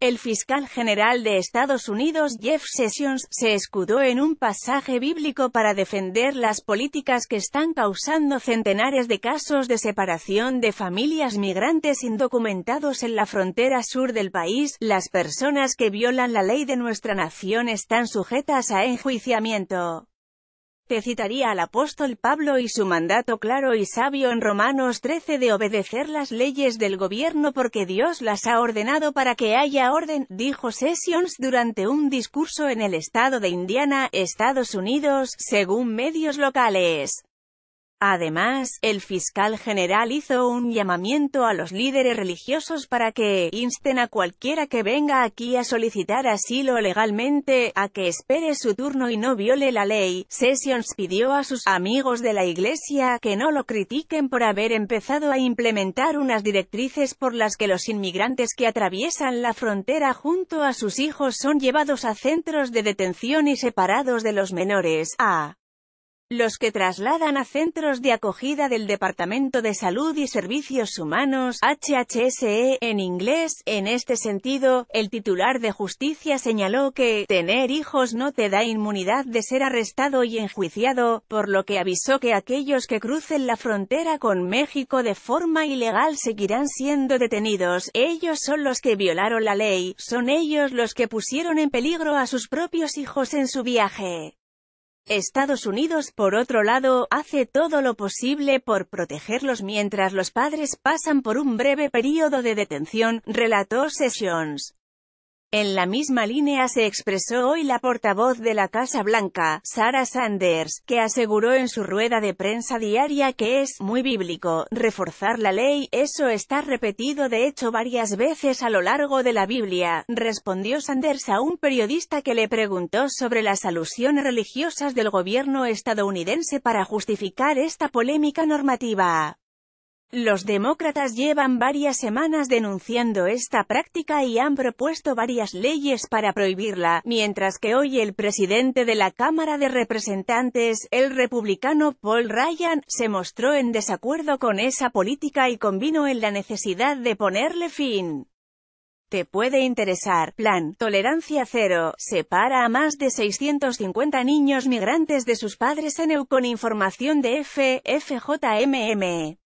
El fiscal general de Estados Unidos Jeff Sessions se escudó en un pasaje bíblico para defender las políticas que están causando centenares de casos de separación de familias migrantes indocumentados en la frontera sur del país. Las personas que violan la ley de nuestra nación están sujetas a enjuiciamiento citaría al apóstol Pablo y su mandato claro y sabio en Romanos 13 de obedecer las leyes del gobierno porque Dios las ha ordenado para que haya orden, dijo Sessions durante un discurso en el estado de Indiana, Estados Unidos, según medios locales. Además, el fiscal general hizo un llamamiento a los líderes religiosos para que insten a cualquiera que venga aquí a solicitar asilo legalmente, a que espere su turno y no viole la ley. Sessions pidió a sus amigos de la iglesia que no lo critiquen por haber empezado a implementar unas directrices por las que los inmigrantes que atraviesan la frontera junto a sus hijos son llevados a centros de detención y separados de los menores. A los que trasladan a centros de acogida del Departamento de Salud y Servicios Humanos, HHSE, en inglés. En este sentido, el titular de justicia señaló que, tener hijos no te da inmunidad de ser arrestado y enjuiciado, por lo que avisó que aquellos que crucen la frontera con México de forma ilegal seguirán siendo detenidos. Ellos son los que violaron la ley, son ellos los que pusieron en peligro a sus propios hijos en su viaje. Estados Unidos, por otro lado, hace todo lo posible por protegerlos mientras los padres pasan por un breve periodo de detención, relató Sessions. En la misma línea se expresó hoy la portavoz de la Casa Blanca, Sarah Sanders, que aseguró en su rueda de prensa diaria que es muy bíblico reforzar la ley, eso está repetido de hecho varias veces a lo largo de la Biblia, respondió Sanders a un periodista que le preguntó sobre las alusiones religiosas del gobierno estadounidense para justificar esta polémica normativa. Los demócratas llevan varias semanas denunciando esta práctica y han propuesto varias leyes para prohibirla, mientras que hoy el presidente de la Cámara de Representantes, el republicano Paul Ryan, se mostró en desacuerdo con esa política y convino en la necesidad de ponerle fin. Te puede interesar. Plan. Tolerancia cero. Separa a más de 650 niños migrantes de sus padres en EU con información de FFJMM.